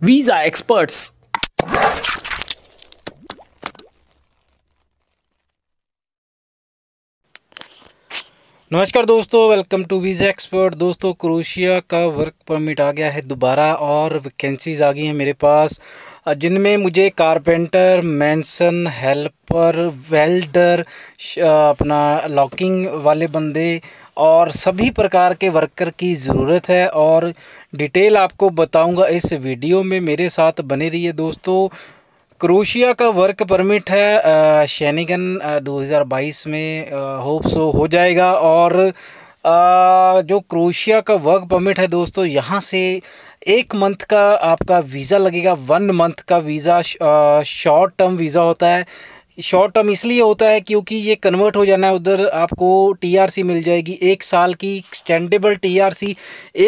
Visa experts. नमस्कार दोस्तों welcome to visa expert दोस्तों क्रोशिया का वर्क परमिट आ गया है दोबारा और वैकेंसीज आ गई हैं मेरे पास जिनमें मुझे कारपेंटर मैंसन हेल्पर वेल्डर अपना लॉकिंग वाले बंदे और सभी प्रकार के वर्कर की ज़रूरत है और डिटेल आपको बताऊंगा इस वीडियो में मेरे साथ बने रहिए दोस्तों क्रोशिया का वर्क परमिट है शैनिगन 2022 में होप सो हो जाएगा और आ, जो क्रोशिया का वर्क परमिट है दोस्तों यहाँ से एक मंथ का आपका वीज़ा लगेगा वन मंथ का वीज़ा शॉर्ट टर्म वीज़ा होता है शॉर्ट टर्म इसलिए होता है क्योंकि ये कन्वर्ट हो जाना है उधर आपको टीआरसी मिल जाएगी एक साल की एक्सटेंडेबल टीआरसी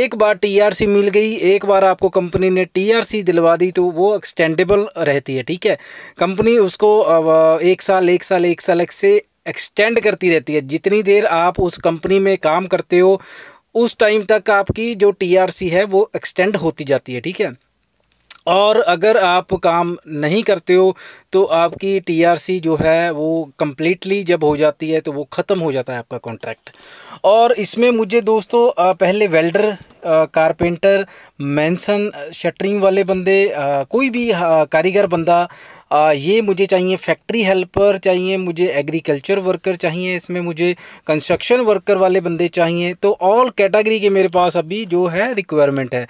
एक बार टीआरसी मिल गई एक बार आपको कंपनी ने टीआरसी दिलवा दी तो वो एक्सटेंडेबल रहती है ठीक है कंपनी उसको एक साल एक साल एक साल से एक्सटेंड करती रहती है जितनी देर आप उस कंपनी में काम करते हो उस टाइम तक आपकी जो टी है वो एक्सटेंड होती जाती है ठीक है और अगर आप काम नहीं करते हो तो आपकी टीआरसी जो है वो कम्प्लीटली जब हो जाती है तो वो ख़त्म हो जाता है आपका कॉन्ट्रैक्ट और इसमें मुझे दोस्तों पहले वेल्डर कारपेंटर मैंसन शटरिंग वाले बंदे कोई भी कारीगर बंदा ये मुझे चाहिए फैक्ट्री हेल्पर चाहिए मुझे एग्रीकल्चर वर्कर चाहिए इसमें मुझे कंस्ट्रक्शन वर्कर वाले बंदे चाहिए तो ऑल कैटेगरी के मेरे पास अभी जो है रिक्वायरमेंट है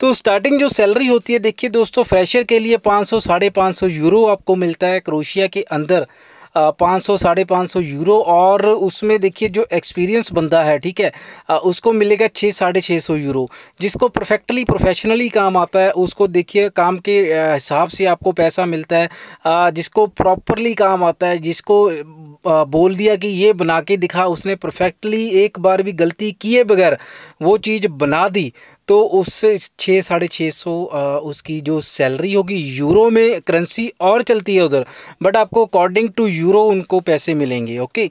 तो स्टार्टिंग जो सैलरी होती है देखिए दोस्तों फ्रेशर के लिए पाँच सौ साढ़े पाँच सौ यूरो आपको मिलता है क्रोशिया के अंदर पाँच सौ साढ़े पाँच सौ यूरो और उसमें देखिए जो एक्सपीरियंस बंदा है ठीक है उसको मिलेगा छः साढ़े छः सौ यूरो जिसको परफेक्टली प्रोफेशनली काम आता है उसको देखिए काम के हिसाब से आपको पैसा मिलता है जिसको प्रॉपरली काम आता है जिसको बोल दिया कि ये बना के दिखा उसने परफेक्टली एक बार भी गलती किए बगैर वो चीज़ बना दी तो उससे छः साढ़े छः सौ उसकी जो सैलरी होगी यूरो में करेंसी और चलती है उधर बट आपको अकॉर्डिंग टू यूरो उनको पैसे मिलेंगे ओके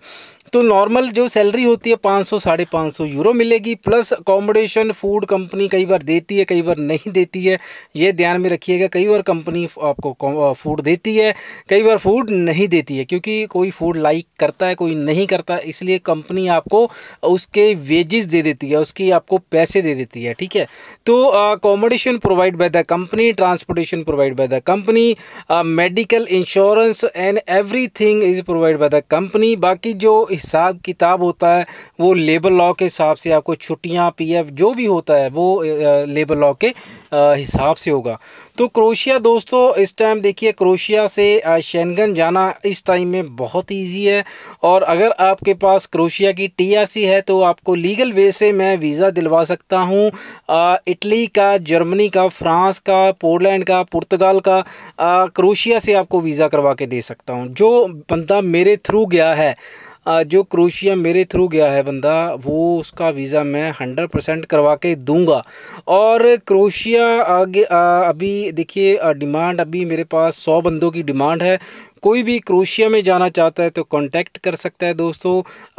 तो नॉर्मल जो सैलरी होती है पाँच सौ साढ़े पाँच सौ यूरो मिलेगी प्लस अकोमोडेशन फूड कंपनी कई बार देती है कई बार नहीं देती है ये ध्यान में रखिएगा कई बार कंपनी आपको फूड देती है कई बार फूड नहीं देती है क्योंकि कोई फूड लाइक करता है कोई नहीं करता इसलिए कंपनी आपको उसके वेजेस दे देती है उसकी आपको पैसे दे देती है ठीक है तो accommodation provide by the company transportation provide by the company medical insurance and everything is provide by the company बाकी जो हिसाब किताब होता है वो लेबर लॉ के हिसाब से आपको छुट्टियाँ एफ जो भी होता है वो लेबर लॉ के हिसाब से होगा तो क्रोशिया दोस्तों इस टाइम देखिए क्रोशिया से शैनगन जाना इस टाइम में बहुत ईजी है और अगर आपके पास क्रोशिया की सी है तो आपको लीगल वे से मैं वीज़ा दिलवा सकता हूँ इटली का जर्मनी का फ्रांस का पोलैंड का पुर्तगाल का क्रोशिया से आपको वीज़ा करवा के दे सकता हूँ जो बंदा मेरे थ्रू गया है जो क्रोशिया मेरे थ्रू गया है बंदा वो उसका वीज़ा मैं हंड्रेड परसेंट करवा के दूंगा और क्रोशिया आगे आ, अभी देखिए डिमांड अभी मेरे पास सौ बंदों की डिमांड है कोई भी क्रोशिया में जाना चाहता है तो कांटेक्ट कर सकता है दोस्तों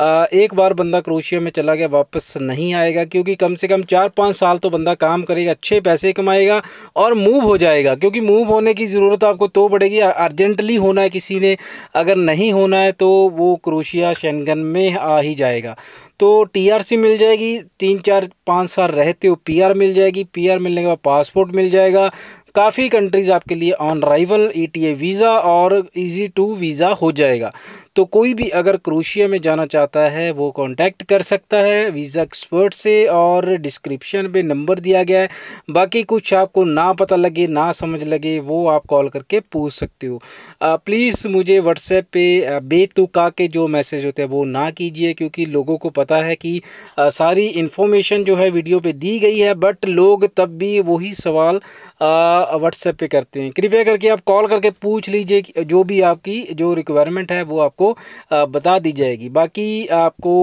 आ, एक बार बंदा क्रोशिया में चला गया वापस नहीं आएगा क्योंकि कम से कम चार पाँच साल तो बंदा काम करेगा अच्छे पैसे कमाएगा और मूव हो जाएगा क्योंकि मूव होने की ज़रूरत आपको तो पड़ेगी अर्जेंटली होना है किसी ने अगर नहीं होना है तो वो क्रोशिया शेंगन में आ ही जाएगा तो टी मिल जाएगी तीन चार पाँच साल रहते हो पी मिल जाएगी पी मिलने के बाद पासपोर्ट मिल जाएगा काफ़ी कंट्रीज़ आपके लिए on arrival E T A visa easy to visa हो जाएगा तो कोई भी अगर क्रोशिया में जाना चाहता है वो कांटेक्ट कर सकता है वीज़ा एक्सपर्ट से और डिस्क्रिप्शन पे नंबर दिया गया है बाकी कुछ आपको ना पता लगे ना समझ लगे वो आप कॉल करके पूछ सकते हो प्लीज़ मुझे व्हाट्सएप पे बेतुका के जो मैसेज होते हैं वो ना कीजिए क्योंकि लोगों को पता है कि आ, सारी इन्फॉर्मेशन जो है वीडियो पर दी गई है बट लोग तब भी वही सवाल व्हाट्सएप पर करते हैं कृपया करके आप कॉल करके पूछ लीजिए जो भी आपकी जो रिक्वायरमेंट है वो आपको आपको बता दी जाएगी बाकी आपको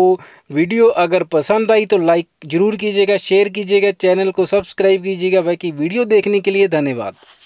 वीडियो अगर पसंद आई तो लाइक ज़रूर कीजिएगा शेयर कीजिएगा चैनल को सब्सक्राइब कीजिएगा बाकी वीडियो देखने के लिए धन्यवाद